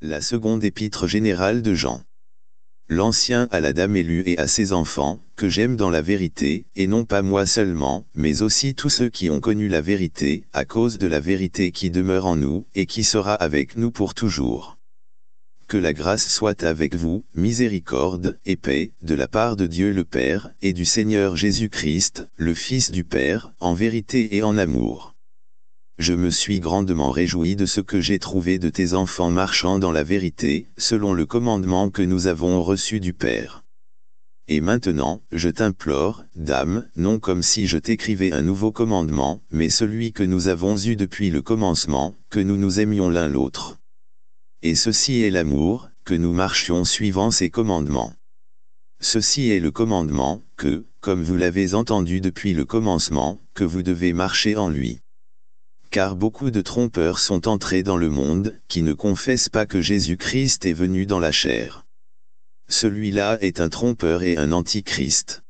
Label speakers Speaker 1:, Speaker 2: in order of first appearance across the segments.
Speaker 1: la seconde épître générale de Jean. L'ancien à la dame élue et à ses enfants, que j'aime dans la vérité, et non pas moi seulement, mais aussi tous ceux qui ont connu la vérité, à cause de la vérité qui demeure en nous, et qui sera avec nous pour toujours. Que la grâce soit avec vous, miséricorde et paix, de la part de Dieu le Père, et du Seigneur Jésus-Christ, le Fils du Père, en vérité et en amour. Je me suis grandement réjoui de ce que j'ai trouvé de tes enfants marchant dans la vérité, selon le commandement que nous avons reçu du Père. Et maintenant, je t'implore, dame, non comme si je t'écrivais un nouveau commandement, mais celui que nous avons eu depuis le commencement, que nous nous aimions l'un l'autre. Et ceci est l'amour, que nous marchions suivant ces commandements. Ceci est le commandement, que, comme vous l'avez entendu depuis le commencement, que vous devez marcher en lui car beaucoup de trompeurs sont entrés dans le monde, qui ne confessent pas que Jésus-Christ est venu dans la chair. Celui-là est un trompeur et un antichrist.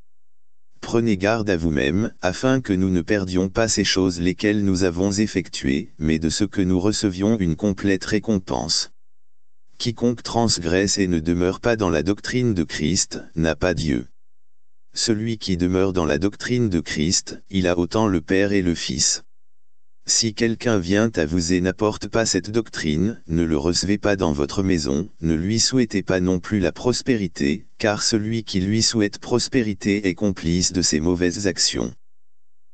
Speaker 1: Prenez garde à vous-même, afin que nous ne perdions pas ces choses lesquelles nous avons effectuées, mais de ce que nous recevions une complète récompense. Quiconque transgresse et ne demeure pas dans la doctrine de Christ, n'a pas Dieu. Celui qui demeure dans la doctrine de Christ, il a autant le Père et le Fils. Si quelqu'un vient à vous et n'apporte pas cette doctrine, ne le recevez pas dans votre maison, ne lui souhaitez pas non plus la prospérité, car celui qui lui souhaite prospérité est complice de ses mauvaises actions.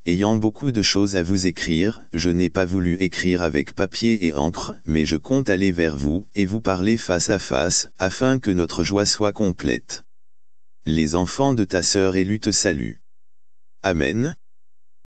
Speaker 1: Ayant beaucoup de choses à vous écrire, je n'ai pas voulu écrire avec papier et encre, mais je compte aller vers vous, et vous parler face à face, afin que notre joie soit complète. Les enfants de ta sœur élue te saluent. Amen.